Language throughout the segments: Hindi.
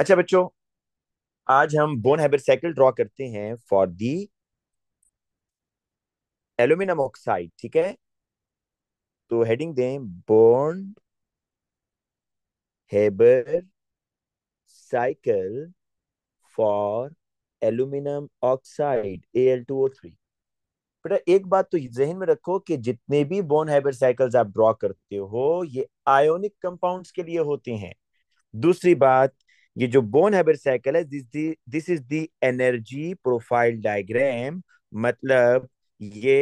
अच्छा बच्चों आज हम बोन हैबर साइकिल ड्रॉ करते हैं फॉर दी एल्यूमिनियम ऑक्साइड ठीक है तो हेडिंग दें Born Haber cycle for aluminium oxide A L two O three बेटा एक बात तो जहन में रखो कि जितने भी बोन हैबर साइकिल्स आप ड्रॉ करते हो ये आयोनिक कंपाउंड्स के लिए होते हैं दूसरी बात ये जो बोन हैबर साइकिल है this is the energy profile diagram मतलब ये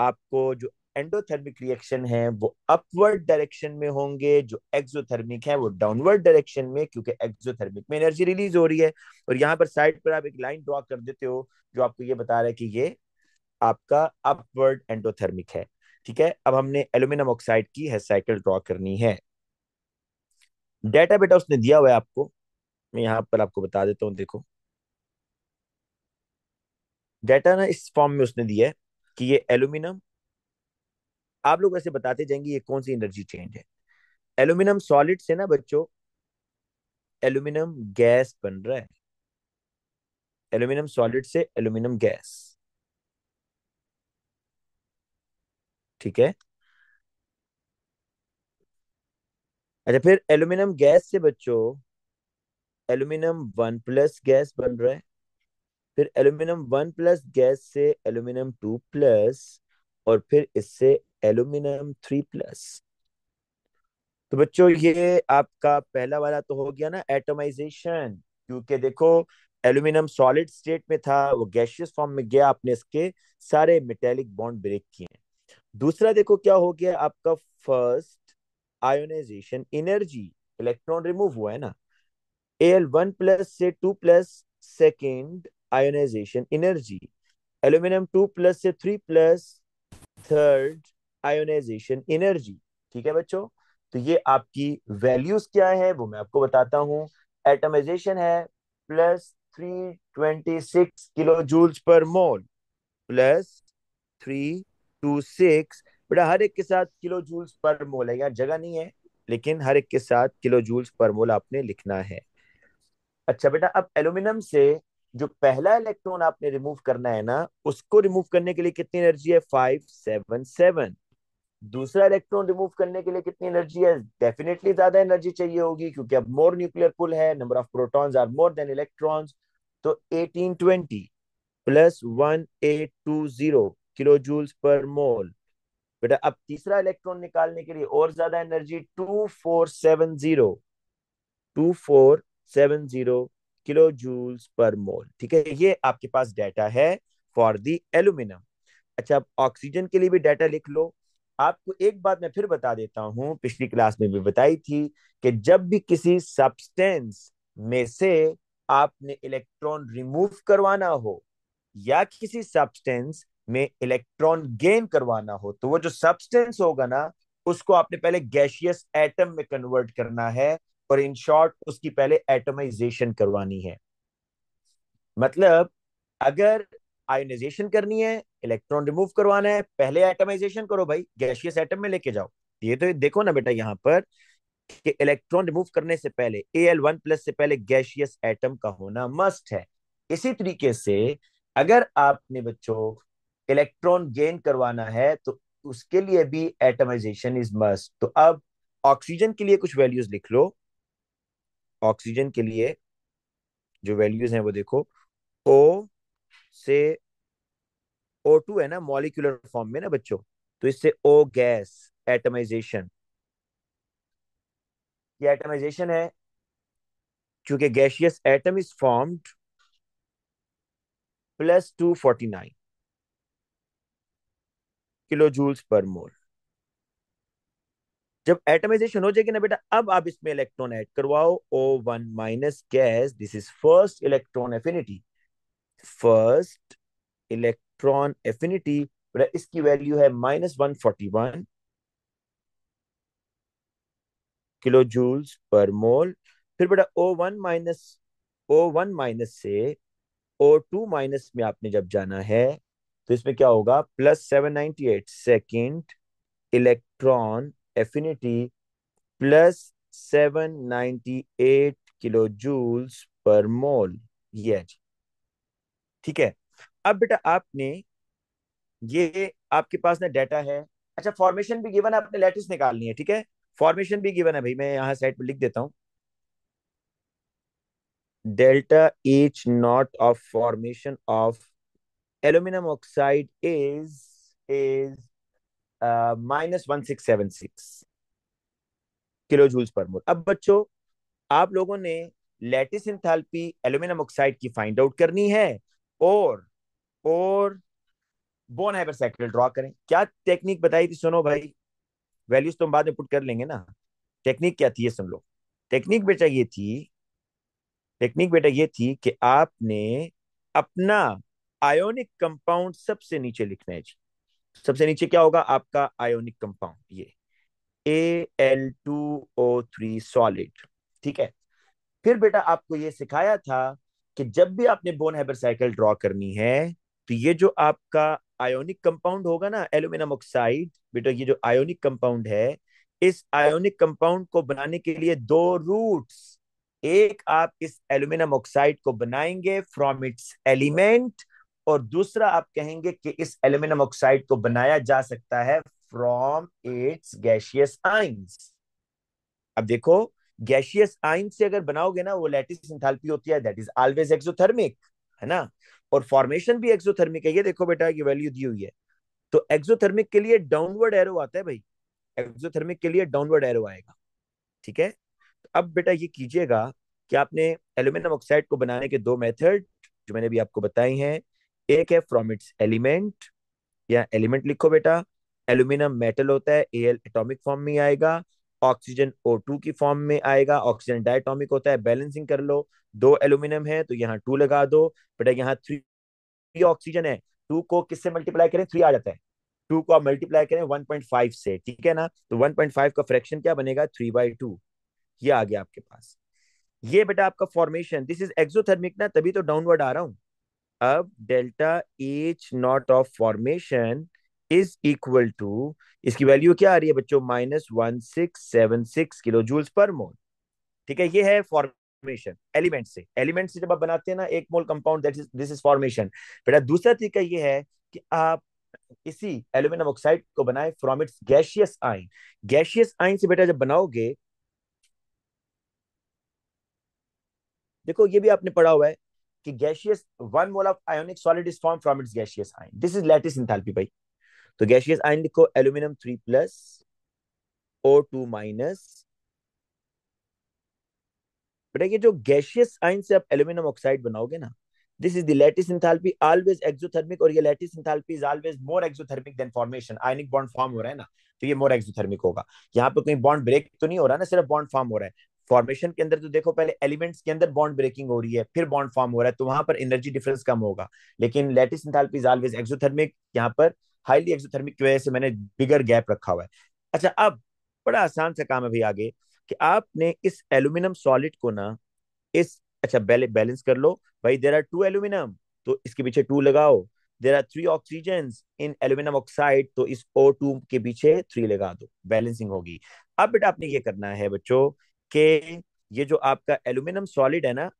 आपको जो एंडोथर्मिक रिएक्शन है वो अपवर्ड डायरेक्शन में होंगे जो एक्सोथर्मिक है वो डाउनवर्ड डायरेक्शन में क्योंकि एक्सोथर्मिक में एनर्जी रिलीज हो रही है और यहाँ पर साइड पर आप एक लाइन ड्रॉ कर देते हो जो आपको ये बता रहा है कि ये आपका अपवर्ड एंडोथर्मिक है ठीक है अब हमने एल्यूमिनियम ऑक्साइड की है साइकिल ड्रॉ करनी है डेटा बेटा उसने दिया हुआ है आपको मैं यहाँ पर आपको बता देता हूँ देखो डेटा ना इस फॉर्म में उसने दिया है कि ये एल्यूमिनियम आप लोग ऐसे बताते जाएंगे ये कौन सी एनर्जी चेंज है एल्यूमिनियम सॉलिड से ना बच्चों एल्यूमिनियम गैस बन रहा है एल्यूमिनियम सॉलिड से एल्यूमिनियम गैस ठीक है अच्छा फिर एल्यूमिनियम गैस से बच्चों एल्यूमिनियम वन प्लस गैस बन रहा है फिर एल्यूमिनियम वन प्लस गैस से एल्यूमिनियम टू प्लस और फिर इससे एल्यूमिनियम थ्री प्लस तो बच्चों ये आपका पहला वाला तो हो गया ना एटमाइजेशन क्योंकि देखो एल्यूमिनियम सॉलिड स्टेट में था वो गैशियस फॉर्म में गया आपने इसके सारे मेटेलिक बॉन्ड ब्रेक किए दूसरा देखो क्या हो गया आपका first ionisation energy electron remove हुआ है ना एल वन प्लस से two plus second ionisation energy aluminium two plus से three plus third ionisation energy ठीक है बच्चों तो ये आपकी वैल्यूज क्या है वो मैं आपको बताता हूँ एटमाइजेशन है plus three twenty six kilo joules per mole plus three two six बेटा हर एक के साथ किलो जूल्स पर मोल है यहाँ जगह नहीं है लेकिन हर एक के साथ किलो जूल्स पर मोल आपने लिखना है अच्छा बेटा अब एल्यूमिनियम से जो पहला इलेक्ट्रॉन आपने रिमूव करना है ना उसको रिमूव करने के लिए कितनी एनर्जी है फाइव सेवन सेवन दूसरा इलेक्ट्रॉन रिमूव करने के लिए कितनी एनर्जी है डेफिनेटली ज्यादा एनर्जी चाहिए होगी क्योंकि अब मोर न्यूक्लियर पुल है number of protons are more than electrons तो eighteen twenty plus zero kilo joules per mole बेटा अब तीसरा इलेक्ट्रॉन निकालने के लिए और ज्यादा energy two four seven zero two four seven zero kilo joules per mole ठीक है ये आपके पास डाटा है फॉर दी एल्यूमिनियम अच्छा अब ऑक्सीजन के लिए भी डाटा लिख लो आपको एक बात मैं फिर बता देता हूं पिछली क्लास में भी बताई थी कि जब भी किसी सब्सटेंस में से आपने इलेक्ट्रॉन रिमूव करवाना हो या किसी सब्सटेंस में इलेक्ट्रॉन गेन करवाना हो तो वो जो सब्सटेंस होगा ना उसको आपने पहले गैशियस एटम में कन्वर्ट करना है और इन शॉर्ट उसकी पहले एटमाइजेशन करवानी है मतलब अगर आयोनाइजेशन करनी है इलेक्ट्रॉन रिमूव करवाना है पहले एटमाइजेशन करो भाई गैशियस एटम में लेके जाओ ये तो देखो ना बेटा यहाँ पर कि इलेक्ट्रॉन रिमूव करने से पहले ए एल वन प्लस से पहले गैशियस एटम का होना मस्ट है इसी तरीके से अगर आपने बच्चों इलेक्ट्रॉन गेन करवाना है तो उसके लिए भी एटमाइजेशन इज मस्ट तो अब ऑक्सीजन के लिए कुछ वैल्यूज लिख लो ऑक्सीजन के लिए जो वैल्यूज हैं वो देखो ओ से ओ टू है ना मॉलिकुलर फॉर्म में ना बच्चों तो इससे ओ गैस एटमाइजेशन ये एटमाइजेशन है क्योंकि gaseous atom is formed plus two forty nine kilo joules per mole जब एटमाइजेशन हो जाएगी ना बेटा अब आप इसमें इलेक्ट्रॉन ऐड करवाओ O one minus gas this is first electron affinity first electron affinity बेटा इसकी वैल्यू है minus one forty one kilo joules per mole फिर बेटा O one minus O one minus से ओ टू माइनस में आपने जब जाना है तो इसमें क्या होगा plus seven ninety eight second electron affinity plus seven ninety eight kilo joules per mole ये जी ठीक है अब बेटा आपने ये आपके पास ना डाटा है अच्छा फॉर्मेशन भी गिवन है आपने लेटिस निकालनी है ठीक है फॉर्मेशन भी गिवन है भाई मैं यहाँ साइड पर लिख देता हूँ delta H naught of formation of aluminum oxide is is uh, minus one six seven six kilo joules per mole अब बच्चों आप लोगों ने लेटिस इंथैल्पी एल्यूमिनियम ऑक्साइड की फाइंड आउट करनी है और और बोन हाइपर साइकिल ड्रॉ करें क्या टेक्निक बताई थी सुनो भाई वैल्यूज तो हम बाद में पुट कर लेंगे ना टेक्निक क्या थी ये सुन लो टेक्निक बेटा ये थी टेक्निक बेटा ये थी कि आपने अपना आयोनिक कंपाउंड सबसे नीचे लिखना है जी सबसे नीचे क्या होगा आपका आयोनिक कंपाउंड ये A L two O three solid ठीक है फिर बेटा आपको ये सिखाया था कि जब भी आपने बोन हैबर साइकिल ड्रॉ करनी है तो ये जो आपका आयोनिक कंपाउंड होगा ना एल्यूमिनियम ऑक्साइड बेटा ये जो आयोनिक कंपाउंड है इस आयोनिक कंपाउंड को बनाने के लिए दो रूट्स एक आप इस एल्यूमिनियम ऑक्साइड को बनाएंगे फ्रॉम इट्स एलिमेंट और दूसरा आप कहेंगे कि इस एल्यूमिनियम ऑक्साइड को बनाया जा सकता है फ्रॉम इट्स गैशियस आइंस अब देखो गैशियस आइंस से अगर बनाओगे ना वो लैटिस इंथाल्पी होती है दैट इज ऑलवेज एक्सोथर्मिक है ना और फॉर्मेशन भी एक्सोथर्मिक है ये देखो बेटा ये वैल्यू दी हुई है तो एक्सोथर्मिक के लिए डाउनवर्ड एरो आता है भाई एक्सोथर्मिक के लिए डाउनवर्ड एरो आएगा ठीक है तो अब बेटा ये कीजिएगा कि आपने एल्यूमिनियम ऑक्साइड को बनाने के दो मेथड जो मैंने भी आपको बताई हैं एक है फ्रॉम इट्स एलिमेंट या एलिमेंट लिखो बेटा एल्यूमिनियम मेटल होता है एल एटॉमिक फॉर्म में आएगा ऑक्सीजन ओ टू की फॉर्म में आएगा ऑक्सीजन डायटॉमिक होता है बैलेंसिंग कर लो दो एल्यूमिनियम है तो यहाँ टू लगा दो बेटा यहाँ थ्री ऑक्सीजन है टू को किससे मल्टीप्लाई करें थ्री आ जाता है टू को आप मल्टीप्लाई करें वन पॉइंट फाइव से ठीक है ना तो वन पॉइंट फाइव का फ्रैक्शन क्या बनेगा थ्री बाई टू ये आ गया आपके पास ये बेटा आपका फॉर्मेशन दिस इज एक्सोथर्मिक ना तभी तो डाउनवर्ड आ रहा हूँ अब delta H naught of formation is equal to इसकी वैल्यू क्या आ रही है बच्चों minus one six seven six kilo joules per mole ठीक है ये है फॉर्मेशन एलिमेंट से एलिमेंट से जब आप बनाते हैं ना एक mole compound that is this is formation बेटा दूसरा तरीका ये है कि आप इसी एल्यूमिनियम ऑक्साइड को बनाए from its gaseous ion gaseous ion से बेटा जब बनाओगे देखो ये भी आपने पढ़ा हुआ है कि gaseous one mole of ionic solid is form from its gaseous ion this is lattice enthalpy भाई तो गैशियस आयन लिखो aluminium three plus O two minus बेटा ये जो गैशियस आयन से आप एल्यूमिनियम ऑक्साइड बनाओगे ना this is the lattice enthalpy always exothermic और ये lattice enthalpy is always more exothermic than formation ionic bond form हो रहा है ना तो ये मोर एक्सोथर्मिक होगा यहाँ पे कोई बॉन्ड ब्रेक तो नहीं हो रहा ना सिर्फ बॉन्ड फॉर्म हो रहा है फॉर्मेशन के अंदर तो देखो पहले एलिमेंट्स के अंदर बॉन्ड ब्रेकिंग हो रही है फिर बॉन्ड फॉर्म हो रहा है तो वहां पर एनर्जी डिफरेंस कम होगा लेकिन लेटिस इंथालपी ऑलवेज एक्सोथर्मिक यहाँ पर हाईली एक्सोथर्मिक की वजह से मैंने बिगर गैप रखा हुआ है अच्छा अब बड़ा आसान सा काम है भाई आगे कि आपने इस एल्यूमिनियम सॉलिड को ना इस अच्छा बैले, बैलेंस कर लो भाई देर आर टू एल्यूमिनियम तो इसके पीछे टू लगाओ there are three oxygen in aluminium oxide तो इस ओ टू के पीछे थ्री लगा दो बैलेंसिंग होगी अब बेटा आपने ये करना है बच्चों कि ये जो आपका एल्यूमिनियम सॉलिड है ना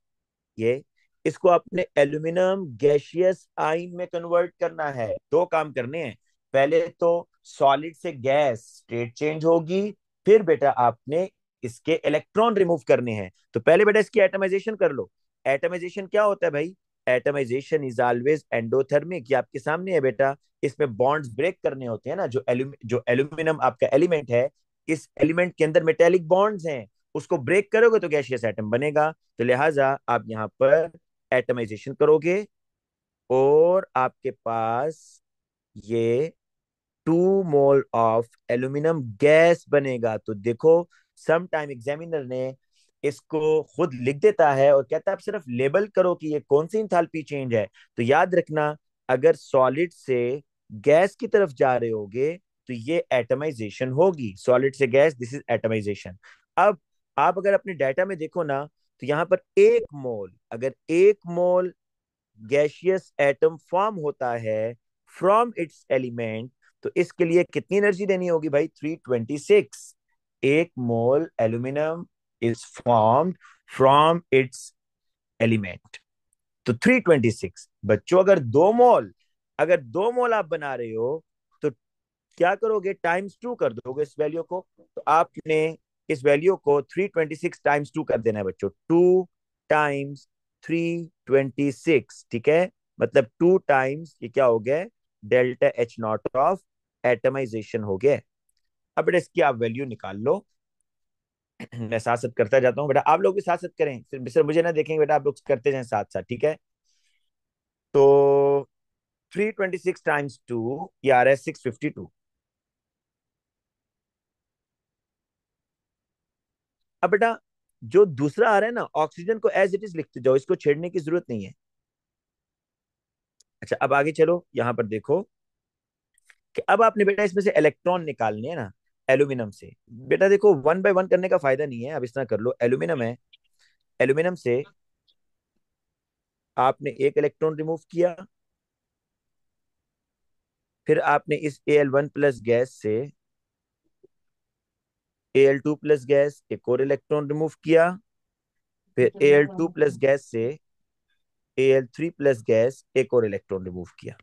ये इसको आपने एल्यूमिनियम गैशियस आइन में कन्वर्ट करना है दो काम करने हैं पहले तो सॉलिड से गैस स्टेट चेंज होगी फिर बेटा आपने इसके इलेक्ट्रॉन रिमूव करने हैं तो पहले बेटा इसकी एटमाइजेशन कर लो एटमाइजेशन क्या होता है भाई एटमाइजेशन इज ऑलवेज एंडोथर्मिक ये आपके सामने है बेटा इसमें बॉन्ड्स ब्रेक करने होते हैं ना जो एल्यूम जो एल्यूमिनियम आपका एलिमेंट है इस एलिमेंट के अंदर मेटेलिक बॉन्ड्स हैं उसको ब्रेक करोगे तो गैशियस एटम बनेगा तो लिहाजा आप यहाँ पर एटमाइजेशन करोगे और आपके पास ये two mole of aluminium gas बनेगा तो देखो सम टाइम एग्जामिनर ने इसको खुद लिख देता है और कहता है आप सिर्फ लेबल करो कि ये कौन सी इंथाल्पी चेंज है तो याद रखना अगर सॉलिड से गैस की तरफ जा रहे होगे तो ये एटमाइजेशन होगी सॉलिड से गैस दिस इज एटमाइजेशन अब आप अगर अपने डाटा में देखो ना तो यहाँ पर एक मोल अगर एक मोल गैशियस एटम फॉर्म होता है फ्रॉम इट्स एलिमेंट तो इसके लिए कितनी एनर्जी देनी होगी भाई 326 एक mole aluminium is formed from its element तो 326 बच्चों अगर दो मोल अगर दो मोल आप बना रहे हो तो क्या करोगे टाइम्स टू कर दोगे इस वैल्यू को तो आपने इस वैल्यू को 326 टाइम्स टू कर देना है बच्चों टू टाइम्स 326 ठीक है मतलब टू टाइम्स ये क्या हो गया delta H naught of atomisation हो गया अब बेटा इसकी आप वैल्यू निकाल लो मैं साथ साथ करता जाता हूँ बेटा आप लोग भी साथ साथ करें सिर्फ सर मुझे ना देखेंगे बेटा आप लोग करते जाए साथ साथ ठीक है तो three twenty six times two ये आ रहा है सिक्स फिफ्टी टू अब बेटा जो दूसरा आ रहा है ना ऑक्सीजन को एज इट इज लिखते जाओ इसको छेड़ने की जरूरत नहीं है अच्छा अब आगे चलो यहां पर देखो कि अब आपने बेटा इसमें से इलेक्ट्रॉन निकालने है ना एल्यूमिनियम से बेटा देखो वन बाय वन करने का फायदा नहीं है अब इस तरह कर लो एल्यूमिनियम है एल्यूमिनियम से आपने एक इलेक्ट्रॉन रिमूव किया फिर आपने इस A L one plus gas से A L two plus gas एक और इलेक्ट्रॉन रिमूव किया फिर A L two plus gas से A L three plus gas एक और इलेक्ट्रॉन रिमूव किया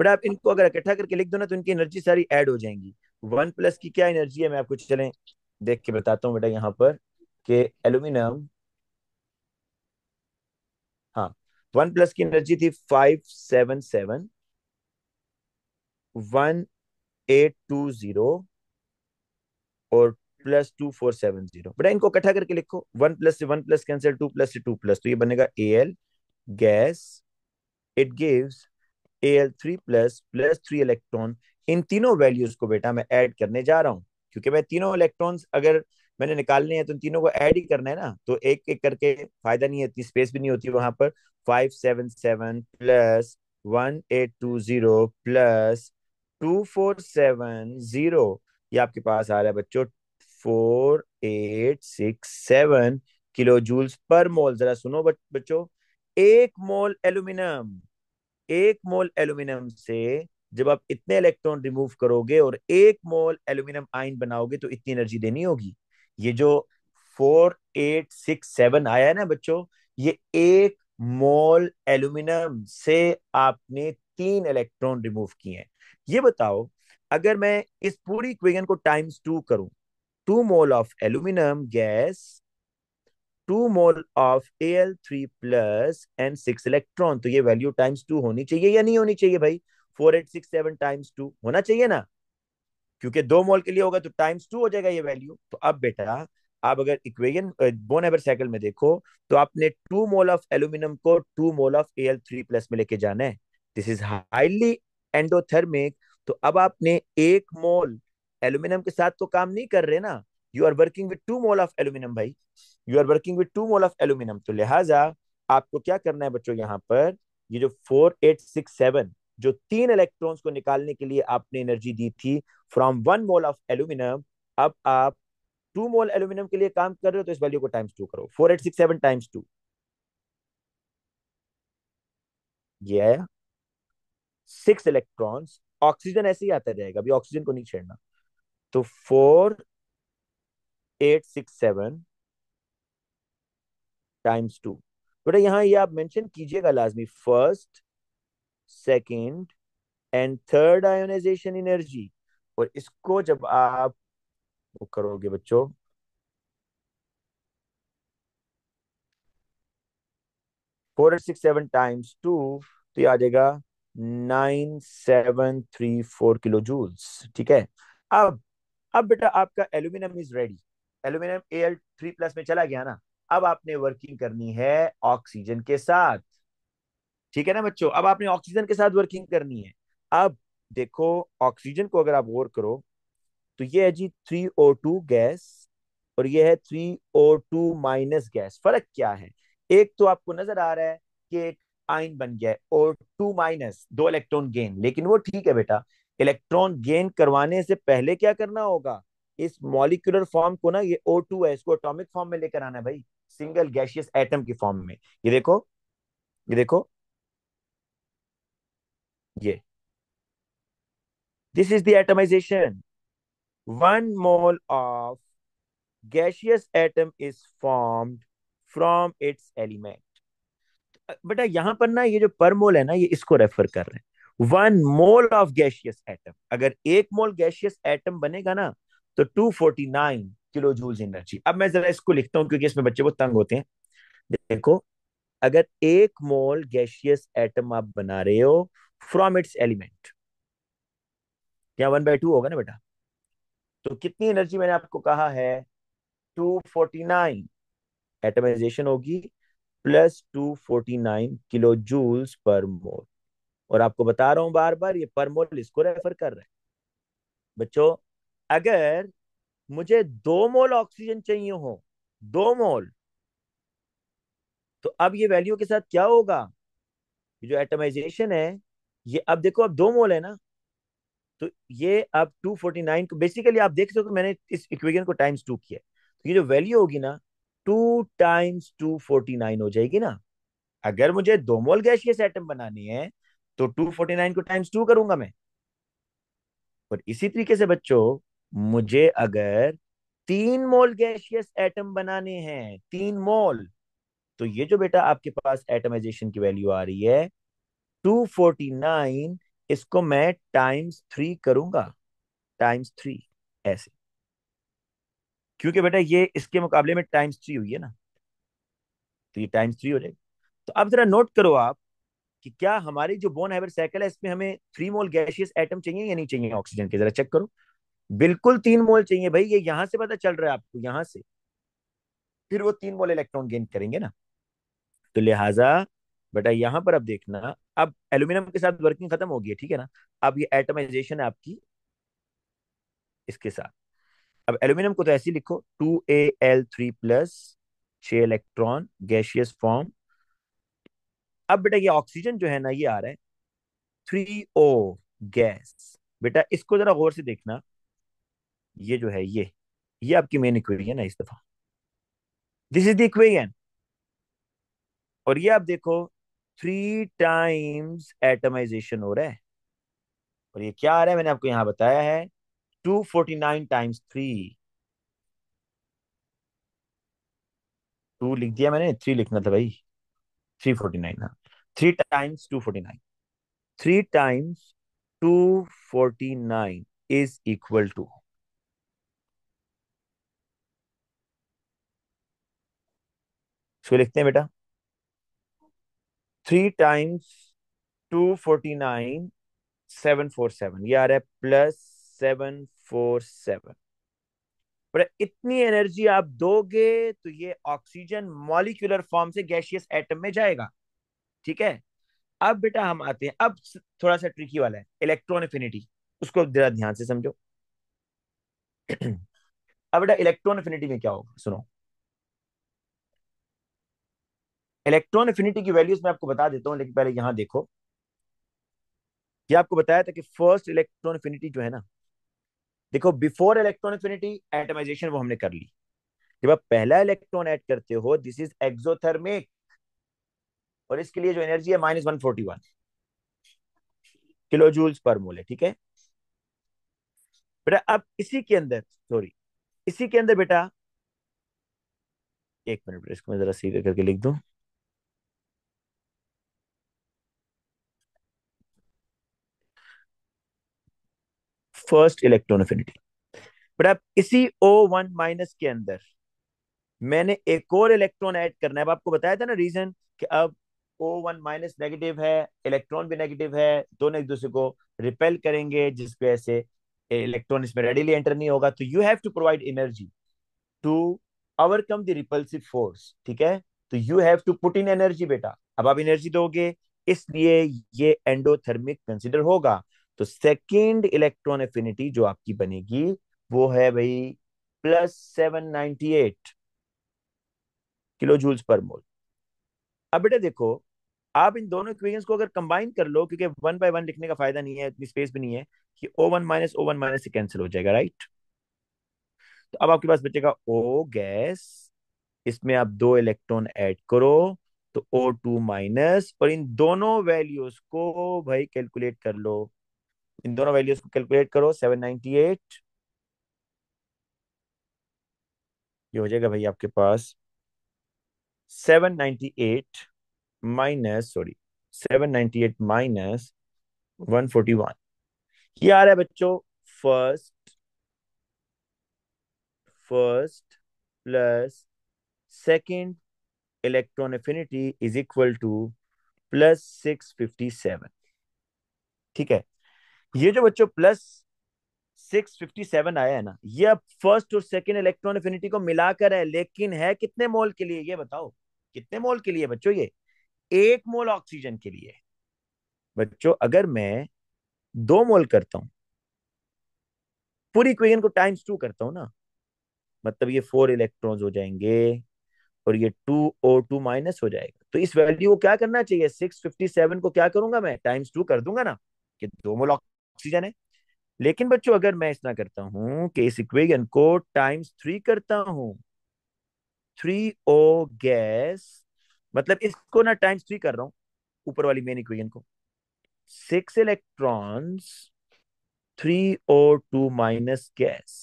बट आप इनको अगर इकट्ठा करके लिख दो ना तो इनकी एनर्जी सारी ऐड हो जाएंगी वन प्लस की क्या एनर्जी है मैं आपको चले देख के बताता हूँ बेटा यहाँ पर कि एल्यूमिनियम हाँ वन प्लस की एनर्जी थी five seven seven one eight two zero और plus two four seven zero बेटा इनको इकट्ठा करके लिखो वन प्लस से one plus cancel two plus से टू प्लस तो ये बनेगा A L gas it gives A L three plus plus three electron इन तीनों वैल्यूज को बेटा मैं ऐड करने जा रहा हूँ क्योंकि मैं तीनों इलेक्ट्रॉन्स अगर मैंने निकालने हैं तो तीनों को ऐड ही करना है ना तो एक एक करके फायदा नहीं है इतनी स्पेस भी नहीं होती वहां पर five seven seven plus one eight two zero plus two four seven zero ये आपके पास आ रहा है बच्चों four eight six seven kilo joules per mole जरा सुनो बच्चो बच्चों एक मोल एल्यूमिनियम एक मोल एल्यूमिनियम से जब आप इतने इलेक्ट्रॉन रिमूव करोगे और एक मोल एल्यूमिनियम आयन बनाओगे तो इतनी एनर्जी देनी होगी ये जो फोर एट सिक्स सेवन आया है ना बच्चों ये एक मोल एल्यूमिनियम से आपने तीन इलेक्ट्रॉन रिमूव किए हैं ये बताओ अगर मैं इस पूरी इक्वेशन को टाइम्स टू करूं two mole of aluminium gas two mole of A L three plus and six electron तो ये वैल्यू टाइम्स टू होनी चाहिए या नहीं होनी चाहिए भाई four eight six seven times two होना चाहिए ना क्योंकि दो मोल के लिए होगा तो टाइम्स टू हो जाएगा ये वैल्यू तो अब बेटा आप अगर इक्वेशन बोन एवर साइकिल में देखो तो आपने टू मोल ऑफ एल्यूमिनियम को two mole of A L three plus में लेके जाना है दिस इज हाईली एंडोथर्मिक तो अब आपने एक मोल एल्यूमिनियम के साथ तो काम नहीं कर रहे ना you are working with two mole of aluminium भाई you are working with two mole of aluminium तो लिहाजा आपको क्या करना है बच्चों यहाँ पर ये जो फोर एट सिक्स सेवन जो तीन इलेक्ट्रॉन्स को निकालने के लिए आपने एनर्जी दी थी from one mole of aluminium अब आप टू मोल एल्यूमिनियम के लिए काम कर रहे हो तो इस वैल्यू को टाइम्स टू करो four eight six seven times two ये आया सिक्स इलेक्ट्रॉन्स ऑक्सीजन ऐसे ही आता रहेगा अभी ऑक्सीजन को नहीं छेड़ना तो four eight six seven times two बेटा यहाँ ये आप मेंशन कीजिएगा लाजमी first second and third ionisation energy और इसको जब आप वो करोगे बच्चों four eight six seven times two तो ये आ जाएगा nine seven three four kilo joules ठीक है अब अब बेटा आपका aluminium is ready aluminium L three plus में चला गया ना अब आपने वर्किंग करनी है ऑक्सीजन के साथ ठीक है ना बच्चों अब आपने ऑक्सीजन के साथ वर्किंग करनी है अब देखो ऑक्सीजन को अगर आप गौर करो तो ये है जी थ्री ओ टू गैस और ये है three O two minus gas फर्क क्या है एक तो आपको नजर आ रहा है कि एक आइन बन गया है और टू माइनस दो इलेक्ट्रॉन गेन लेकिन वो ठीक है बेटा इलेक्ट्रॉन गेन करवाने से पहले क्या करना होगा इस मॉलिकुलर फॉर्म को ना ये ओ टू है इसको एटॉमिक फॉर्म में लेकर आना है भाई सिंगल गैशियस एटम की फॉर्म में ये देखो ये देखो ये this is the atomisation one mole of gaseous atom is formed from its element बेटा यहां पर ना ये जो पर मोल है ना ये इसको रेफर कर रहे हैं one mole of gaseous atom अगर एक मोल गैशियस एटम बनेगा ना तो two forty nine kilo joule energy अब मैं जरा इसको लिखता हूँ क्योंकि इसमें बच्चे बहुत तंग होते हैं देखो अगर एक मोल गैशियस एटम आप बना रहे हो फ्रॉम इट्स एलिमेंट क्या वन बाय टू होगा ना बेटा तो कितनी एनर्जी मैंने आपको कहा है टू फोर्टी नाइन एटमाइजेशन होगी plus two forty nine kilo joules per mole और आपको बता रहा हूं बार बार ये पर मोल इसको रेफर कर रहे हैं बच्चों अगर मुझे दो मोल ऑक्सीजन चाहिए हो दो मोल तो अब ये वैल्यू के साथ क्या होगा जो एटमाइजेशन है ये अब देखो अब दो मोल है ना तो ये अब 249 को बेसिकली आप देख सकते हो मैंने इस इक्वेशन को टाइम्स टू किया तो ये जो वैल्यू होगी ना two times two forty nine हो जाएगी ना अगर मुझे दो दोमोल गैसियस एटम बनानी है तो टू फोर्टी नाइन को टाइम्स टू करूंगा मैं और इसी तरीके से बच्चों मुझे अगर तीन मोल गैशियस एटम बनाने हैं तीन मोल तो ये जो बेटा आपके पास एटमाइजेशन की वैल्यू आ रही है 249 इसको मैं टाइम्स थ्री करूंगा टाइम्स थ्री ऐसे क्योंकि बेटा ये इसके मुकाबले में टाइम्स थ्री हुई है ना तो ये टाइम्स थ्री हो जाएगी तो अब जरा नोट करो आप कि क्या हमारी जो बोन हाइबर साइकिल है इसमें हमें थ्री मोल गैशियस एटम चाहिए या नहीं चाहिए ऑक्सीजन के जरा चेक करो बिल्कुल तीन मोल चाहिए भाई ये यहां से पता चल रहा है आपको यहां से फिर वो तीन मोल इलेक्ट्रॉन गेन करेंगे ना तो लिहाजा बेटा यहां पर अब देखना अब एल्यूमिनियम के साथ वर्किंग खत्म हो गई है ठीक है ना अब ये एटमाइजेशन है आपकी इसके साथ अब एल्यूमिनियम को तो ऐसे लिखो two A L three plus छ इलेक्ट्रॉन गैशियस फॉर्म अब बेटा ये ऑक्सीजन जो है ना ये आ रहा है थ्री ओ गैस बेटा इसको जरा गौर से देखना ये जो है ये ये आपकी मेन इक्वेशन है ना इस दफा दिस इज द इक्वेशन और ये आप देखो थ्री टाइम्स एटमाइजेशन हो रहा है और ये क्या आ रहा है मैंने आपको यहां बताया है 249 टाइम्स थ्री टू लिख दिया मैंने थ्री लिखना था भाई थ्री फोर्टी नाइन हाँ three times two forty nine three times two forty nine is equal to इसको लिखते हैं बेटा three times two forty nine seven four seven ये आ रहा है प्लस सेवन फोर सेवन पर इतनी एनर्जी आप दोगे तो ये ऑक्सीजन मॉलिक्यूलर फॉर्म से गैशियस एटम में जाएगा ठीक है अब बेटा हम आते हैं अब थोड़ा सा ट्रिकी वाला है इलेक्ट्रॉन एफिनिटी उसको जरा ध्यान से समझो अब बेटा इलेक्ट्रॉन एफिनिटी में क्या होगा सुनो इलेक्ट्रॉन एफिनिटी की वैल्यूज मैं आपको बता देता हूं लेकिन पहले यहां देखो ये आपको बताया था कि फर्स्ट इलेक्ट्रॉन एफिनिटी जो है ना देखो बिफोर इलेक्ट्रॉन एफिनिटी एटमाइजेशन वो हमने कर ली जब आप पहला इलेक्ट्रॉन ऐड करते हो दिस इज एक्सोथर्मिक और इसके लिए जो एनर्जी है minus one forty one kilo joules per mole है ठीक है बेटा अब इसी के अंदर सॉरी इसी के अंदर बेटा एक मिनट इसको मैं जरा सीधे करके लिख दू फर्स्ट इलेक्ट्रॉन एफिनिटी बट अब इसी ओ वन माइनस के अंदर मैंने एक और इलेक्ट्रॉन ऐड करना है अब आपको बताया था ना रीजन कि अब ओ वन माइनस नेगेटिव है इलेक्ट्रॉन भी नेगेटिव है दोनों एक दूसरे को रिपेल करेंगे जिस वजह से इलेक्ट्रॉन इसमें रेडिली एंटर नहीं होगा तो you have to provide energy to overcome the repulsive force ठीक है तो you have to put in energy बेटा अब आप एनर्जी दोगे इसलिए ये एंडोथर्मिक कंसिडर होगा तो सेकेंड इलेक्ट्रॉन एफिनिटी जो आपकी बनेगी वो है भाई plus seven ninety eight kilo joules per mole अब बेटा देखो आप इन दोनों इक्वेशंस को अगर कंबाइन कर लो क्योंकि वन बाय वन लिखने का फायदा नहीं है इतनी स्पेस भी नहीं है कि O one minus O one minus से कैंसिल हो जाएगा राइट तो अब आपके पास बचेगा ओ गैस इसमें आप दो इलेक्ट्रॉन ऐड करो तो ओ टू माइनस और इन दोनों वैल्यूज को भाई कैलकुलेट कर लो इन दोनों वैल्यूज को कैलकुलेट करो सेवन नाइनटी एट ये हो जाएगा भाई आपके पास seven ninety eight minus sorry seven ninety eight minus one forty one ये आ रहा है बच्चों first first plus second electron affinity is equal to plus six fifty seven ठीक है ये जो बच्चों प्लस सिक्स फिफ्टी सेवन आया है ना ये अब फर्स्ट और सेकेंड इलेक्ट्रॉन एफिनिटी को मिलाकर है लेकिन है कितने मोल के लिए ये बताओ कितने मोल के लिए बच्चों ये एक मोल ऑक्सीजन के लिए बच्चों अगर मैं दो मोल करता हूं पूरी इक्वेशन को टाइम्स टू करता हूं ना मतलब ये फोर इलेक्ट्रॉन्स हो जाएंगे और ये टू ओ टू माइनस हो जाएगा तो इस वैल्यू को क्या करना चाहिए सिक्स फिफ्टी सेवन को क्या करूंगा मैं टाइम्स टू कर दूंगा ना कि दो मोल ऑक्सीजन है लेकिन बच्चों अगर मैं इतना करता हूं कि इस इक्वेशन को टाइम्स थ्री करता हूं थ्री ओ गैस मतलब इसको ना टाइम्स थ्री कर रहा हूं ऊपर वाली मेन इक्वेशन को six electrons three O two minus gas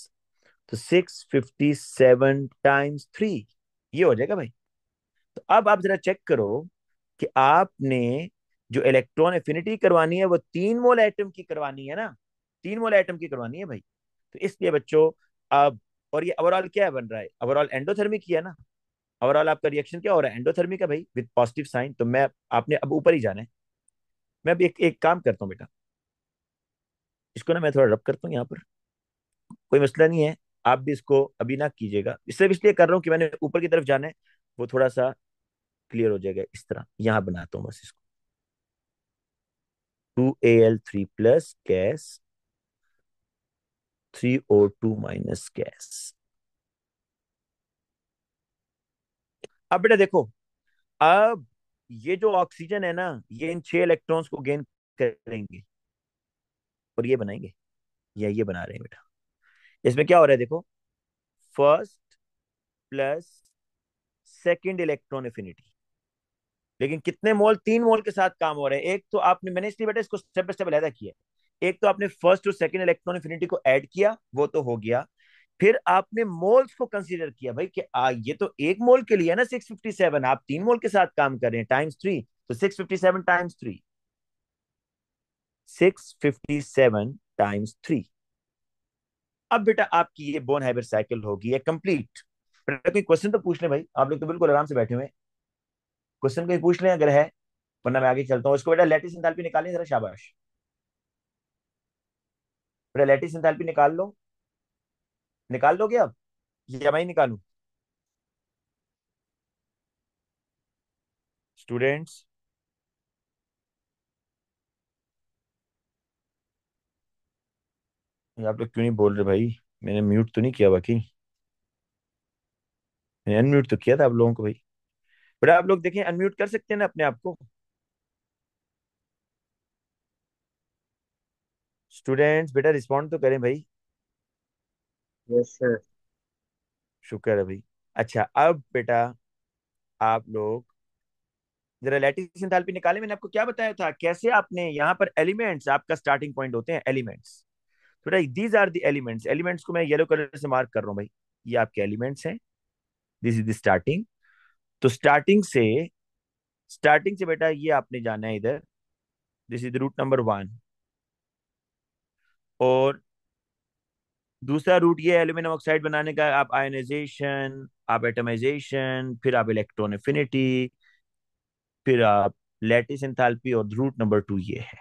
तो six fifty seven times three ये हो जाएगा भाई तो अब आप जरा चेक करो कि आपने जो इलेक्ट्रॉन एफिनिटी करवानी है वो तीन मोल एटम की करवानी है ना तीन मोल एटम की करवानी है भाई तो इसलिए बच्चों अब और ये ओवरऑल क्या बन रहा है ओवरऑल एंडोथर्मिक ही है ना ओवरऑल आपका रिएक्शन क्या हो रहा है एंडोथर्मिक है भाई विद पॉजिटिव साइन तो मैं आपने अब ऊपर ही जाना है मैं अब एक, एक काम करता हूँ बेटा इसको ना मैं थोड़ा रब करता हूँ यहाँ पर कोई मसला नहीं है आप भी इसको अभी ना कीजिएगा इससे इसलिए कर रहा हूँ कि मैंने ऊपर की तरफ जाना है वो थोड़ा सा क्लियर हो जाएगा इस तरह यहाँ बनाता हूँ बस इसको two L three plus gas three O two minus gas अब बेटा देखो अब ये जो ऑक्सीजन है ना ये इन छह इलेक्ट्रॉन्स को गेन करेंगे और ये बनाएंगे या ये बना रहे हैं बेटा इसमें क्या हो रहा है देखो first plus second electron affinity लेकिन कितने मॉल तीन मॉल के साथ काम हो रहे हैं एक तो आपने मैंने इसलिए बेटा इसको स्टेप बाय स्टेप अलहदा किया एक तो आपने फर्स्ट और सेकंड इलेक्ट्रॉन इन्फिनिटी को ऐड किया वो तो हो गया फिर आपने मॉल्स को कंसीडर किया भाई कि आ, ये तो एक मॉल के लिए है ना 657 आप तीन मॉल के साथ काम कर रहे हैं टाइम्स थ्री तो 657 टाइम्स थ्री 657 टाइम्स थ्री अब बेटा आपकी ये बोन हाइबर साइकिल होगी ये कंप्लीट क्वेश्चन तो पूछ ले भाई आप लोग तो बिल्कुल आराम से बैठे हुए हैं क्वेश्चन कोई पूछ लें अगर है वरना मैं आगे चलता हूँ इसको बेटा लेटिस एंथैल्पी निकालें जरा शाबाश बेटा लेटिस एंथैल्पी निकाल लो निकाल क्या आप या मैं ही निकालू स्टूडेंट्स आप लोग क्यों नहीं बोल रहे भाई मैंने म्यूट तो नहीं किया बाकी मैंने अनम्यूट तो किया था आप लोगों को भाई बेटा आप लोग देखें अनम्यूट कर सकते हैं ना अपने आप को स्टूडेंट्स बेटा रिस्पॉन्ड तो करें भाई यस सर शुक्र है भाई अच्छा अब बेटा आप लोग जरा लैटिस एंथैल्पी निकाले मैंने आपको क्या बताया था कैसे आपने यहाँ पर एलिमेंट्स आपका स्टार्टिंग पॉइंट होते हैं एलिमेंट्स तो बेटा these are the elements elements को मैं येलो कलर से मार्क कर रहा हूँ भाई ये आपके एलिमेंट्स हैं दिस इज द स्टार्टिंग तो स्टार्टिंग से स्टार्टिंग से बेटा ये आपने जाना है इधर this is route number one और दूसरा रूट ये एल्यूमिनियम ऑक्साइड बनाने का आप आयोनाइजेशन आप एटमाइजेशन फिर आप इलेक्ट्रॉन एफिनिटी फिर आप लैटिस एंथैल्पी और रूट नंबर टू ये है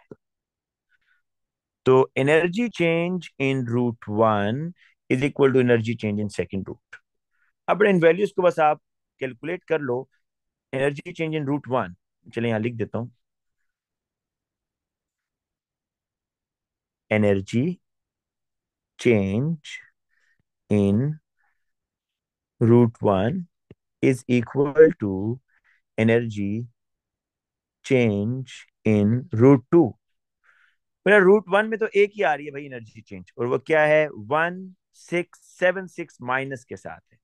तो energy change in route one is equal to energy change in second route अब इन वैल्यूज को बस आप कैलकुलेट कर लो energy change in route one चले यहां लिख देता हूं energy change in route one is equal to energy change in route two मेरा रूट वन में तो एक ही आ रही है भाई एनर्जी चेंज और वो क्या है one six seven six minus के साथ है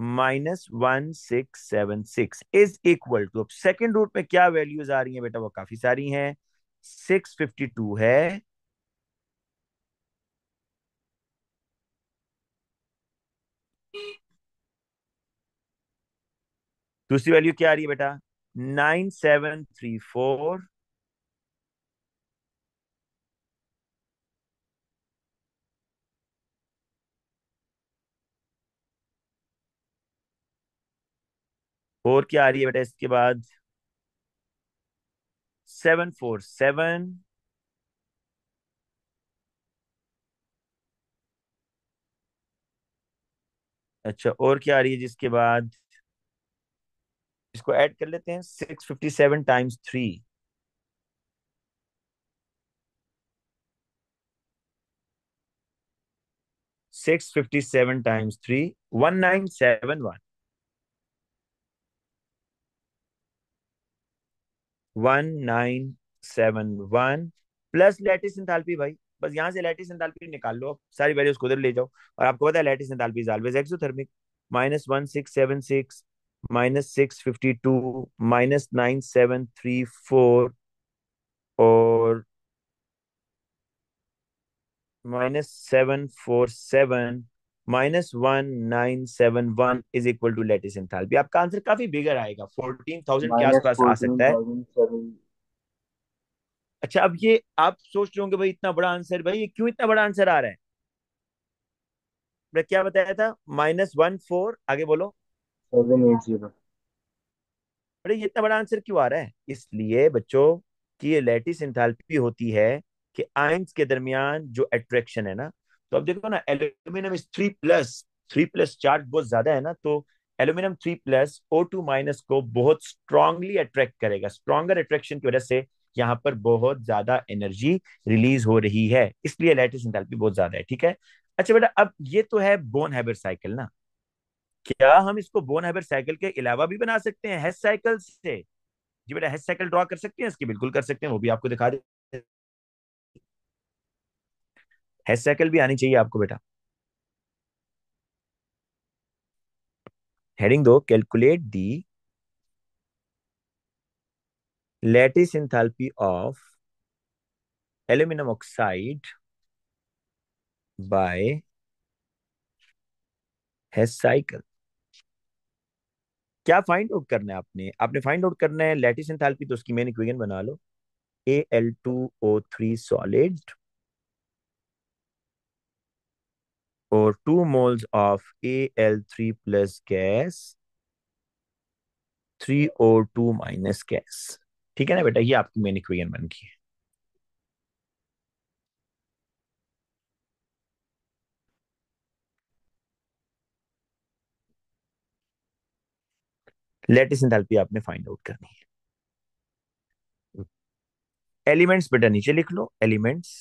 minus one six seven six is equal to अब सेकेंड रूट में क्या वैल्यूज आ रही हैं बेटा वो काफी सारी हैं सिक्स फिफ्टी टू है दूसरी वैल्यू क्या आ रही है बेटा नाइन सेवन थ्री फोर और क्या आ रही है बेटा इसके बाद सेवन फोर सेवन अच्छा और क्या आ रही है जिसके बाद इसको ऐड कर लेते हैं six fifty seven times three six fifty seven times three one nine seven one 1971 plus lattice enthalpy भाई बस यहाँ से लैटिस एंथैल्पी निकाल लो सारी वैल्यूज को उधर ले जाओ और आपको पता है lattice enthalpy is always exothermic minus one six seven six minus six fifty two minus nine seven three four और minus seven four seven minus one nine seven one is equal to lattice enthalpy आपका आंसर काफी बिगर आएगा फोर्टीन थाउजेंड के आसपास आ सकता है अच्छा अब ये आप सोच रहे होंगे भाई इतना बड़ा आंसर भाई ये क्यों इतना बड़ा आंसर आ रहा है मैं क्या बताया था माइनस वन फोर आगे बोलो सेवन एट जीरो अरे ये इतना बड़ा आंसर क्यों आ रहा है इसलिए बच्चों कि ये लेटिस एंथैल्पी होती है कि आइंस के दरमियान जो अट्रैक्शन है ना तो अब देखो ना aluminium is three plus three plus charge बहुत ज्यादा है ना तो aluminium three plus O two minus को बहुत स्ट्रांगली अट्रैक्ट करेगा स्ट्रॉन्गर अट्रैक्शन की वजह से यहाँ पर बहुत ज्यादा एनर्जी रिलीज हो रही है इसलिए लैटिस इंथैल्पी बहुत ज्यादा है ठीक है अच्छा बेटा अब ये तो है बोन हैबर साइकिल ना क्या हम इसको बोन हैबर साइकिल के अलावा भी बना सकते हैं हेस साइकिल से जी बेटा हेस साइकिल ड्रॉ कर सकते हैं इसकी बिल्कुल कर सकते हैं वो भी आपको दिखा हेड साइकिल भी आनी चाहिए आपको बेटा हेडिंग दो calculate the lattice enthalpy of aluminium oxide by Hess क्या फाइंड आउट करना है आपने आपने फाइंड आउट करना है लैटिस एंथैल्पी तो उसकी मेन इक्वेशन बना लो A L two O three solid or two moles of Al3 plus gas 3O2 minus gas. ठीक है ना बेटा ये आपकी मेन इक्वेशन बन गई है लेटेस्ट एंथैल्पी आपने फाइंड आउट करनी है एलिमेंट्स बेटा नीचे लिख लो एलिमेंट्स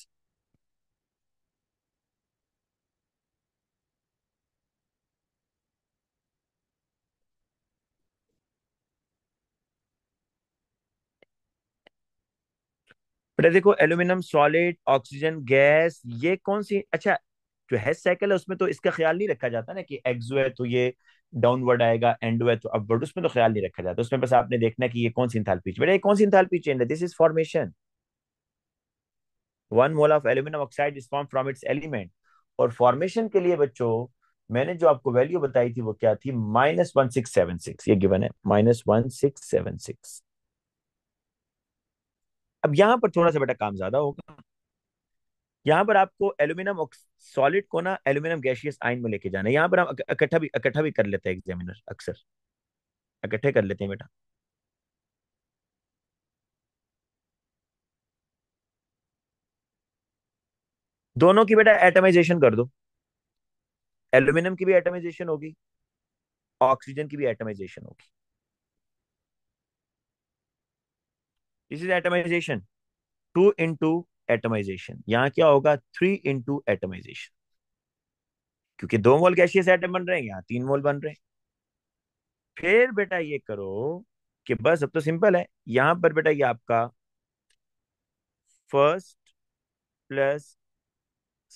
बेटा देखो एल्यूमिनियम सॉलिड ऑक्सीजन गैस ये कौन सी अच्छा जो है साइकिल है उसमें तो इसका ख्याल नहीं रखा जाता ना कि एक्सो है तो ये डाउनवर्ड आएगा एंडो है तो अपवर्ड उसमें तो ख्याल नहीं रखा जाता उसमें बस आपने देखना कि ये कौन सी इंथालपी बेटा ये कौन सी इंथालपी चेंज है this is formation one mole of aluminium oxide is form from its element और फॉर्मेशन के लिए बच्चों मैंने जो आपको वैल्यू बताई थी वो क्या थी minus one six seven six ये गिवन है minus one six seven six अब यहाँ पर थोड़ा सा बेटा काम ज्यादा होगा यहाँ पर आपको एल्यूमिनियम सॉलिड को ना एल्यूमिनियम गैशियस आयन में लेके जाना है यहाँ पर हम इकट्ठा भी इकट्ठा भी कर लेते हैं एग्जामिनर अक्सर इकट्ठे कर लेते हैं बेटा दोनों की बेटा एटमाइजेशन कर दो एल्यूमिनियम की भी एटमाइजेशन होगी ऑक्सीजन की भी एटमाइजेशन होगी this is atomisation two into atomisation यहां क्या होगा थ्री इंटू एटमाइजेशन क्योंकि दो मोल गैसियस एटम बन रहे हैं यहां तीन मोल बन रहे हैं फिर बेटा ये करो कि बस अब तो सिंपल है यहां पर बेटा ये आपका first plus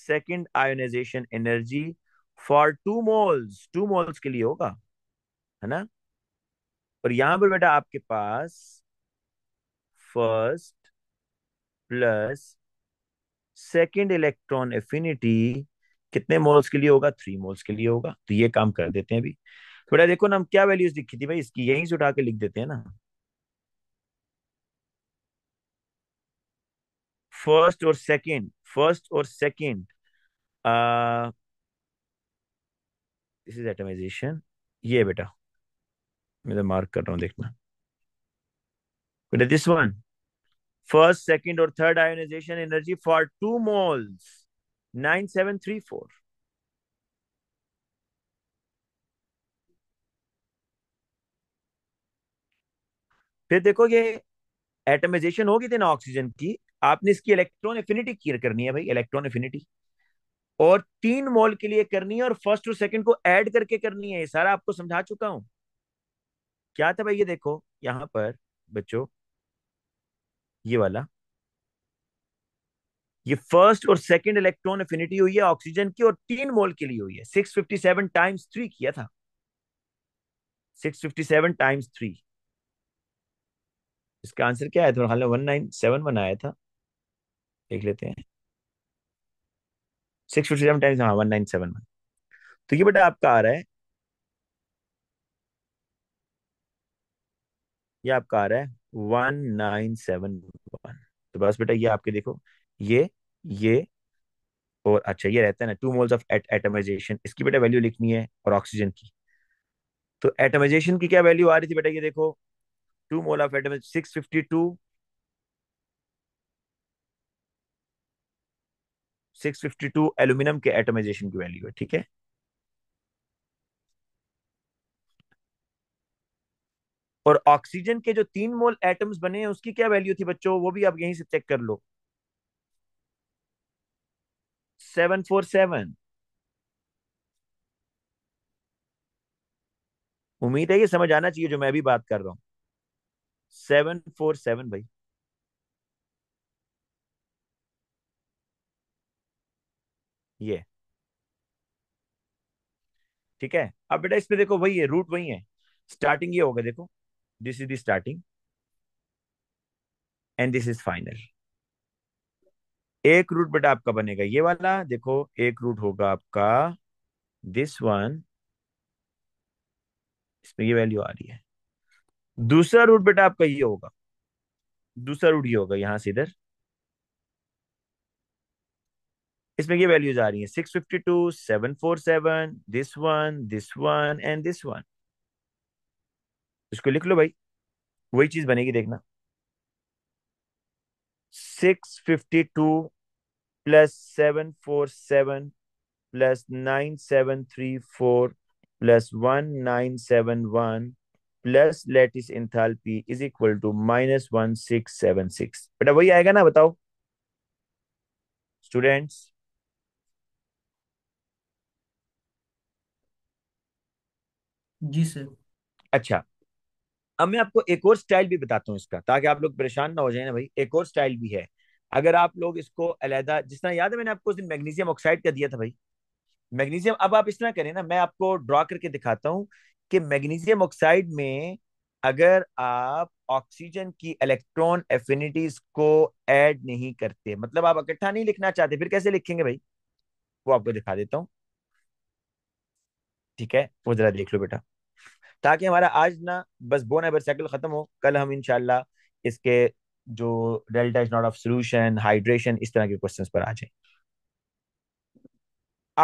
second ionisation energy for two moles two moles के लिए होगा है ना और यहां पर बेटा आपके पास first plus second electron affinity कितने मोल्स के लिए होगा थ्री मोल्स के लिए होगा तो ये काम कर देते हैं अभी थोड़ा देखो ना हम क्या वैल्यूज लिखी थी भाई इसकी यहीं से उठा के लिख देते हैं ना फर्स्ट और सेकंड फर्स्ट और सेकंड दिस इज एटमाइजेशन ये बेटा मैं तो मार्क कर रहा हूं देखना Look at this one. First, second, or third ionization energy for two moles, 9734. फिर देखो ये एटमाइजेशन होगी थी ना ऑक्सीजन की आपने इसकी इलेक्ट्रॉन एफिनिटी क्लियर करनी है भाई इलेक्ट्रॉन एफिनिटी और तीन मोल के लिए करनी है और फर्स्ट और सेकंड को ऐड करके करनी है ये सारा आपको समझा चुका हूं क्या था भाई ये देखो यहां पर बच्चों ये वाला ये फर्स्ट और सेकंड इलेक्ट्रॉन एफिनिटी हुई है ऑक्सीजन की और तीन मोल के लिए हुई है six fifty seven times three किया था सेवन टाइम्स थ्री इसका आंसर क्या आया था वन नाइन सेवन वन आया था देख लेते हैं सिक्स फिफ्टी सेवन टाइम्स हाँ वन नाइन सेवन वन तो ये बेटा आपका आ रहा है ये आपका आ रहा है वन नाइन सेवन वन तो बस बेटा ये आपके देखो ये ये और अच्छा ये रहता है ना टू मोल्स ऑफ एटमाइजेशन इसकी बेटा वैल्यू लिखनी है और ऑक्सीजन की तो एटमाइजेशन की क्या वैल्यू आ रही थी बेटा ये देखो two mole of atom six fifty two six fifty two aluminium के एटमाइजेशन की वैल्यू है ठीक है और ऑक्सीजन के जो तीन मोल एटम्स बने हैं उसकी क्या वैल्यू थी बच्चों वो भी आप यहीं से चेक कर लो सेवन फोर सेवन उम्मीद है ये समझ आना चाहिए जो मैं भी बात कर रहा हूं सेवन फोर सेवन भाई ये ठीक है अब बेटा इस देखो वही है रूट वही है स्टार्टिंग ये होगा देखो this is the starting and this is final एक रूट बेटा आपका बनेगा ये वाला देखो एक रूट होगा आपका दिस वन इसमें ये वैल्यू आ रही है दूसरा रूट बेटा आपका ये होगा दूसरा रूट ये होगा यहां से इधर इसमें ये वैल्यूज आ रही है six fifty two seven four seven this one this one and this one इसको लिख लो भाई वही चीज बनेगी देखना six fifty two plus seven four seven plus nine seven three four plus one nine seven one plus lattice enthalpy is equal to minus one six seven six बेटा वही आएगा ना बताओ स्टूडेंट्स जी सर अच्छा अब मैं आपको एक और स्टाइल भी बताता हूँ इसका ताकि आप लोग परेशान ना हो जाए ना भाई एक और स्टाइल भी है अगर आप लोग इसको अलहदा जिस तरह याद है मैंने आपको उस दिन मैग्नीशियम ऑक्साइड का दिया था भाई मैग्नीशियम अब आप इस तरह करें ना मैं आपको ड्रॉ करके दिखाता हूँ कि मैग्नीशियम ऑक्साइड में अगर आप ऑक्सीजन की इलेक्ट्रॉन एफिनिटीज को ऐड नहीं करते मतलब आप इकट्ठा नहीं लिखना चाहते फिर कैसे लिखेंगे भाई वो आपको दिखा देता हूँ ठीक है वो जरा देख लो बेटा ताकि हमारा आज ना बस बोन एबर साइकिल खत्म हो कल हम इनशाला इसके जो delta is not of solution hydration इस तरह के क्वेश्चन पर आ जाए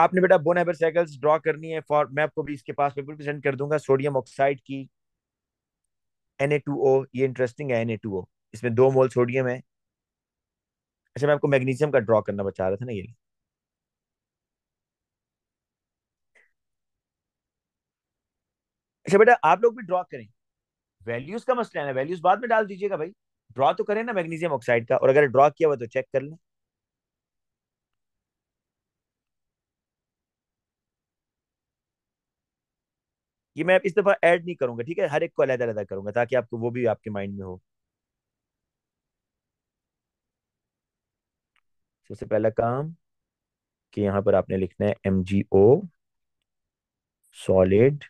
आपने बेटा बोन एवर साइकिल्स ड्रॉ करनी है फॉर मैं आपको भी इसके पास पेपर प्रेजेंट कर दूंगा सोडियम ऑक्साइड की एन ये इंटरेस्टिंग है एन इसमें दो मोल सोडियम है अच्छा मैं आपको मैग्नीशियम का ड्रॉ करना बचा रहा था ना ये अच्छा बेटा आप लोग भी ड्रॉ करें वैल्यूज का मसला है वैल्यूज बाद में डाल दीजिएगा भाई ड्रॉ तो करें ना मैग्नीशियम ऑक्साइड का और अगर ड्रॉ किया हुआ तो चेक कर लें ये मैं इस दफा ऐड नहीं करूंगा ठीक है हर एक को अलग अलग करूंगा ताकि आपको वो भी आपके माइंड में हो सबसे पहला काम कि यहां पर आपने लिखना है एम जी ओ सॉलिड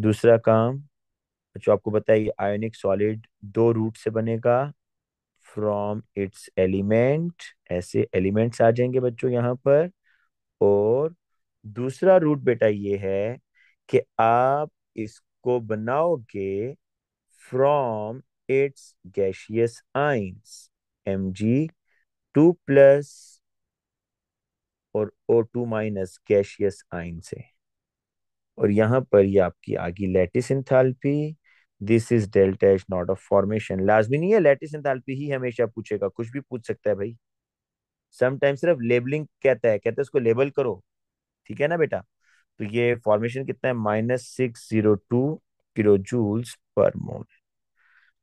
दूसरा काम जो आपको बताइए आयोनिक सॉलिड दो रूट से बनेगा फ्रॉम इट्स एलिमेंट ऐसे एलिमेंट्स आ जाएंगे बच्चों यहाँ पर और दूसरा रूट बेटा ये है कि आप इसको बनाओगे from its gaseous ions M G two plus और O two minus gaseous ion से और यहाँ पर ये आपकी आ गई lattice enthalpy this is delta is not of formation लाजमी नहीं है लेटिस इंथाल्पी ही हमेशा पूछेगा कुछ भी पूछ सकता है भाई समटाइम सिर्फ लेबलिंग कहता है कहता है उसको लेबल करो ठीक है ना बेटा तो ये फॉर्मेशन कितना है minus six zero two kilo joules per mole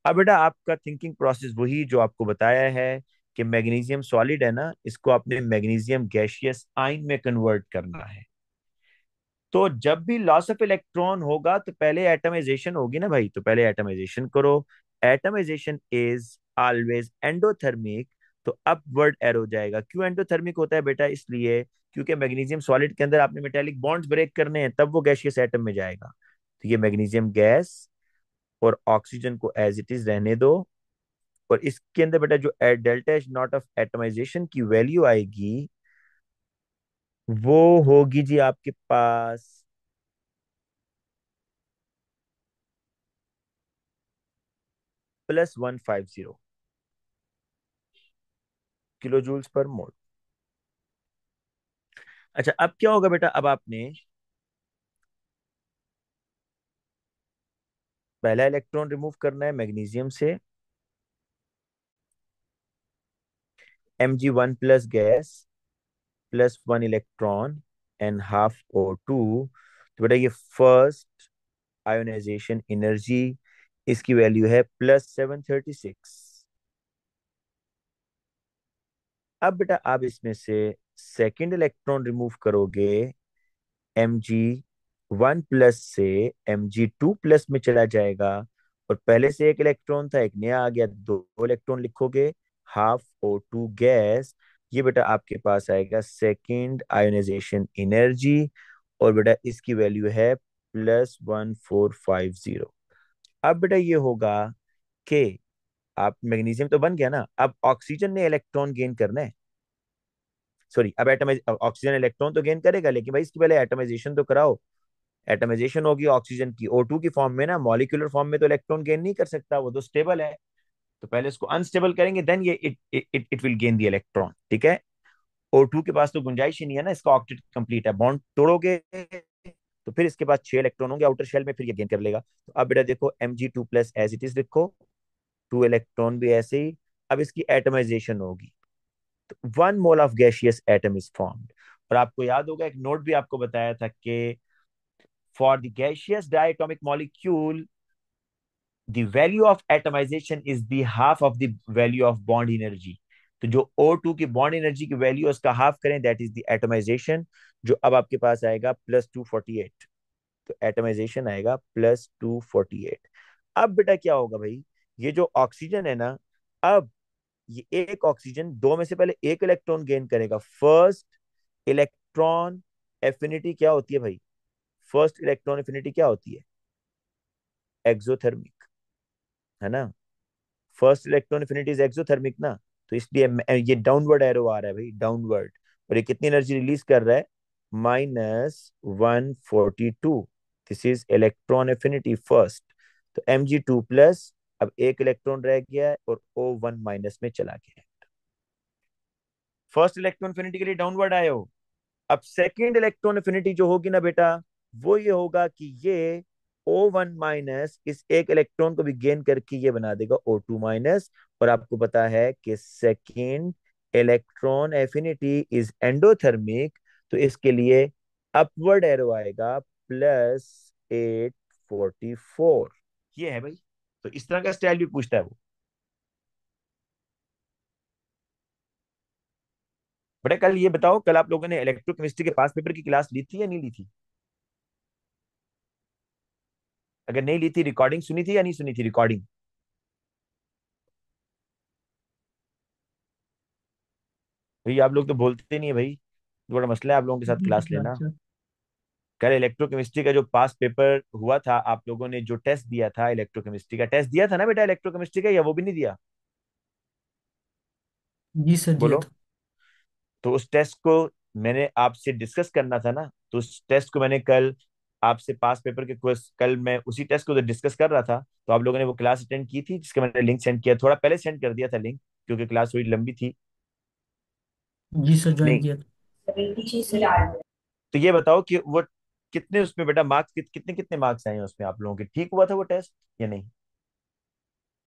अब बेटा आपका थिंकिंग प्रोसेस वही जो आपको बताया है कि मैग्नीशियम सॉलिड है ना इसको आपने मैग्नीशियम गैशियस आइन में कन्वर्ट करना है तो जब भी लॉस ऑफ इलेक्ट्रॉन होगा तो पहले एटमाइजेशन होगी ना भाई तो पहले एटमाइजेशन करो एटमाइजेशन इज ऑलवेज एंडोथर्मिक तो अपवर्ड एरो जाएगा क्यों एंडोथर्मिक होता है बेटा इसलिए क्योंकि मैग्नीशियम सॉलिड के अंदर आपने मेटेलिक बॉन्ड्स ब्रेक करने हैं तब वो गैशियस एटम में जाएगा तो ये मैग्नीशियम गैस और ऑक्सीजन को एज इट इज रहने दो और इसके अंदर बेटा जो delta H naught of atomisation की वैल्यू आएगी वो होगी जी आपके पास plus one five zero kilo joules per mole अच्छा अब क्या होगा बेटा अब आपने पहला इलेक्ट्रॉन रिमूव करना है मैग्नीशियम से M G one plus gas plus one electron and half O two तो बेटा ये फर्स्ट आयोनाइजेशन एनर्जी इसकी वैल्यू है प्लस सेवन थर्टी सिक्स अब बेटा आप इसमें से सेकंड इलेक्ट्रॉन रिमूव करोगे एम जी वन प्लस से एम जी टू प्लस में चला जाएगा और पहले से एक इलेक्ट्रॉन था एक नया आ गया दो इलेक्ट्रॉन लिखोगे हाफ ओ टू गैस ये बेटा आपके पास आएगा सेकेंड आयोनाइजेशन एनर्जी और बेटा इसकी वैल्यू है plus one four five zero अब बेटा ये होगा कि आप मैग्नीशियम तो बन गया ना अब ऑक्सीजन ने इलेक्ट्रॉन गेन करना है सॉरी अब एटमाइज ऑक्सीजन इलेक्ट्रॉन तो गेन करेगा लेकिन भाई इसके पहले एटमाइजेशन तो कराओ एटमाइजेशन होगी ऑक्सीजन की ओ टू की फॉर्म में ना मॉलिक्यूलर फॉर्म में तो इलेक्ट्रॉन गेन नहीं कर सकता वो तो स्टेबल है तो पहले इसको अनस्टेबल करेंगे देन ये it it it will gain the electron ठीक है और टू के पास तो गुंजाइश ही नहीं है ना इसका ऑक्टेट कंप्लीट है बॉन्ड तोड़ोगे तो फिर इसके पास छह इलेक्ट्रॉन होंगे आउटर शेल में फिर ये गेन कर लेगा तो अब बेटा देखो M G two plus as it is लिखो टू इलेक्ट्रॉन भी ऐसे ही अब इसकी एटमाइजेशन होगी one mole of gaseous atom is formed और आपको याद होगा एक नोट भी आपको बताया था कि for the gaseous diatomic molecule the value of atomization is the half of the value of bond energy तो जो O2 की बॉन्ड एनर्जी की वैल्यू उसका हाफ करें दैट इज द एटमाइजेशन जो अब आपके पास आएगा प्लस 248 तो एटमाइजेशन आएगा प्लस टू अब बेटा क्या होगा भाई ये जो ऑक्सीजन है ना अब ये एक ऑक्सीजन दो में से पहले एक इलेक्ट्रॉन गेन करेगा फर्स्ट इलेक्ट्रॉन एफिनिटी क्या होती है भाई फर्स्ट इलेक्ट्रॉन एफिनिटी क्या होती है एक्सोथर्मिक है ना first electron affinity is exothermic ना तो इसलिए ये डाउनवर्ड एरो आ रहा है भाई डाउनवर्ड और ये कितनी एनर्जी रिलीज कर रहा है minus one forty two this is electron affinity first तो एम जी टू प्लस अब एक इलेक्ट्रॉन रह गया है और ओ वन माइनस में चला गया फर्स्ट इलेक्ट्रॉन इफिनिटी के लिए डाउनवर्ड आए हो अब सेकेंड इलेक्ट्रॉन इफिनिटी जो होगी ना बेटा वो ये होगा कि ये ओ वन माइनस इस एक इलेक्ट्रॉन को भी गेन करके ये बना देगा ओ टू माइनस और आपको पता है कि second electron affinity is endothermic तो इसके लिए अपवर्ड एरो आएगा प्लस एट फोर्टी फोर ये है भाई तो इस तरह का स्टाइल भी पूछता है वो बेटा कल ये बताओ कल आप लोगों ने इलेक्ट्रोकेमिस्ट्री के पास पेपर की क्लास ली थी या नहीं ली थी अगर नहीं ली थी रिकॉर्डिंग सुनी थी या नहीं सुनी थी रिकॉर्डिंग भाई आप लोग तो बोलते नहीं है भाई तो बड़ा मसला है आप लोगों के साथ क्लास हम्म, लेना अच्छा। कल इलेक्ट्रोकेमिस्ट्री का जो पास पेपर हुआ था आप लोगों ने जो टेस्ट दिया था इलेक्ट्रोकेमिस्ट्री का टेस्ट दिया था ना बेटा इलेक्ट्रोकेमिस्ट्री का या वो भी नहीं दिया जी सर बोलो दिया तो उस टेस्ट को मैंने आपसे डिस्कस करना था ना तो उस टेस्ट को मैंने कल आपसे पास पेपर के क्वेश्चन कल मैं उसी टेस्ट को डिस्कस कर रहा था तो आप लोगों ने वो क्लास अटेंड की थी जिसके मैंने लिंक सेंड किया थोड़ा पहले सेंड कर दिया था लिंक क्योंकि क्लास थोड़ी लंबी थी जी सर ज्वाइन किया तो ये बताओ कि वो कितने उसमें बेटा मार्क्स कितने कितने मार्क्स आए हैं उसमें आप लोगों के ठीक हुआ था वो टेस्ट या नहीं